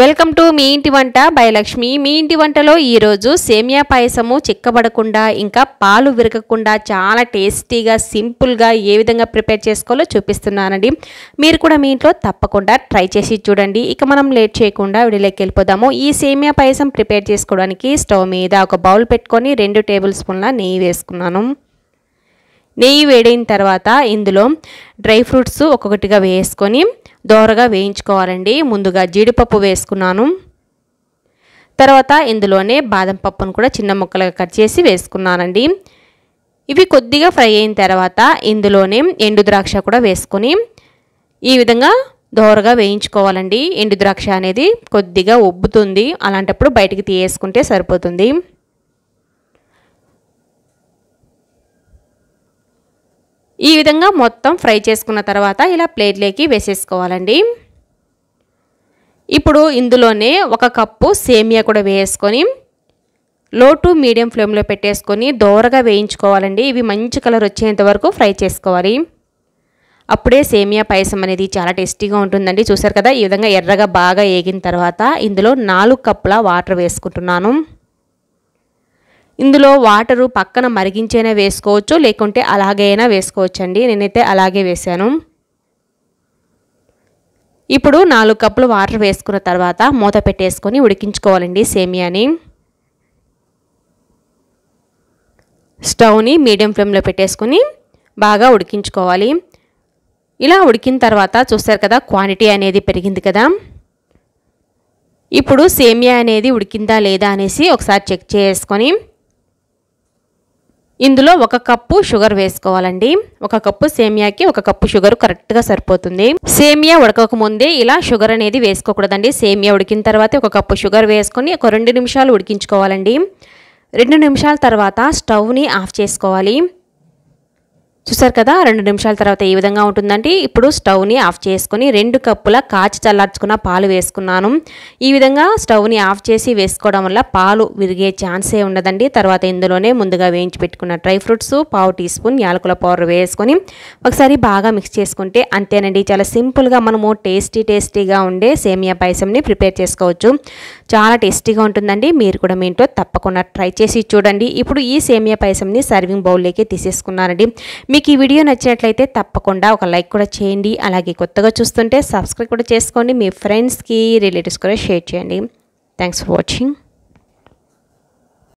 welcome to me ఇంటి వంట by Lakshmi మీ ఇంటి వంటలో ఈరోజు సేమియా పాయసము చిక్కబడకుండా ఇంకా పాలు విరగకుండా చాలా టేస్టీగా సింపుల్గా ఏ విధంగా ప్రిపేర్ చేసుకోవాలో చూపిస్తున్నానండి మీరు కూడా మీ ఇంట్లో తప్పకుండా ట్రై చేసి చూడండి ఇక మనం లేట్ చేయకుండా విడిలోకి వెళ్ళిపోదాము ఈ సేమియా పాయసం ప్రిపేర్ చేసుకోవడానికి స్టవ్ మీద ఒక బౌల్ పెట్టుకొని రెండు టేబుల్ స్పూన్ల నెయ్యి వేసుకున్నాను నెయ్యి వేడైన తర్వాత ఇందులో డ్రై ఫ్రూట్స్ ఒక్కొక్కటిగా వేసుకొని దోరగా వేయించుకోవాలండి ముందుగా జీడిపప్పు వేసుకున్నాను తర్వాత ఇందులోనే బాదం పప్పును కూడా చిన్న ముక్కలుగా కట్ చేసి వేసుకున్నానండి ఇవి కొద్దిగా ఫ్రై అయిన తర్వాత ఇందులోనే ఎండు ద్రాక్ష కూడా వేసుకొని ఈ విధంగా దోరగా వేయించుకోవాలండి ఎండు ద్రాక్ష అనేది కొద్దిగా ఉబ్బుతుంది అలాంటప్పుడు బయటికి తీయేసుకుంటే సరిపోతుంది ఈ విధంగా మొత్తం ఫ్రై చేసుకున్న తర్వాత ఇలా ప్లేట్లోకి వేసేసుకోవాలండి ఇప్పుడు ఇందులోనే ఒక కప్పు సేమియా కూడా వేసుకొని లో టు మీడియం ఫ్లేమ్లో పెట్టేసుకొని దోరగా వేయించుకోవాలండి ఇవి మంచి కలర్ వచ్చేంత వరకు ఫ్రై చేసుకోవాలి అప్పుడే సేమియా పాయసం అనేది చాలా టేస్టీగా ఉంటుందండి చూసారు కదా ఈ విధంగా ఎర్రగా బాగా ఏగిన తర్వాత ఇందులో నాలుగు కప్పుల వాటర్ వేసుకుంటున్నాను ఇందులో వాటరు పక్కన మరిగించైనా వేసుకోవచ్చు లేకుంటే అలాగే అయినా వేసుకోవచ్చండి నేనైతే అలాగే వేశాను ఇప్పుడు నాలుగు కప్పులు వాటర్ వేసుకున్న తర్వాత మూత పెట్టేసుకొని ఉడికించుకోవాలండి సేమియాని స్టవ్ని మీడియం ఫ్లేమ్లో పెట్టేసుకొని బాగా ఉడికించుకోవాలి ఇలా ఉడికిన తర్వాత చూస్తారు కదా క్వాంటిటీ అనేది పెరిగింది కదా ఇప్పుడు సేమియా అనేది ఉడికిందా లేదా అనేసి ఒకసారి చెక్ చేసుకొని ఇందులో ఒక కప్పు షుగర్ వేసుకోవాలండి ఒక కప్పు సేమియాకి ఒక కప్పు షుగర్ కరెక్ట్గా సరిపోతుంది సేమియా ఉడకక ముందే ఇలా షుగర్ అనేది వేసుకోకూడదండి సేమియా ఉడికిన తర్వాత ఒక కప్పు షుగర్ వేసుకొని ఒక రెండు నిమిషాలు ఉడికించుకోవాలండి రెండు నిమిషాల తర్వాత స్టవ్ని ఆఫ్ చేసుకోవాలి చూసారు కదా రెండు నిమిషాల తర్వాత ఈ విధంగా ఉంటుందంటే ఇప్పుడు స్టవ్ని ఆఫ్ చేసుకుని రెండు కప్పుల కాచి చల్లార్చుకున్న పాలు వేసుకున్నాను ఈ విధంగా స్టవ్ని ఆఫ్ చేసి వేసుకోవడం వల్ల పాలు విరిగే ఛాన్సే ఉండదండి తర్వాత ఇందులోనే ముందుగా వేయించి పెట్టుకున్న డ్రై ఫ్రూట్స్ పావు టీ స్పూన్ యాలకుల పౌడర్ వేసుకొని ఒకసారి బాగా మిక్స్ చేసుకుంటే అంతేనండి చాలా సింపుల్గా మనము టేస్టీ టేస్టీగా ఉండే సేమియా పాయసంని ప్రిపేర్ చేసుకోవచ్చు చాలా టేస్టీగా ఉంటుందండి మీరు కూడా మీ ఇంట్లో తప్పకుండా ట్రై చేసి చూడండి ఇప్పుడు ఈ సేమియా పాయసంని సర్వింగ్ బౌల్లోకి తీసేసుకున్నానండి మీకు ఈ వీడియో నచ్చినట్లయితే తప్పకుండా ఒక లైక్ కూడా చేయండి అలాగే కొత్తగా చూస్తుంటే సబ్స్క్రైబ్ కూడా చేసుకోండి మీ ఫ్రెండ్స్కి రిలేటివ్స్ కూడా షేర్ చేయండి థ్యాంక్స్ ఫర్ వాచింగ్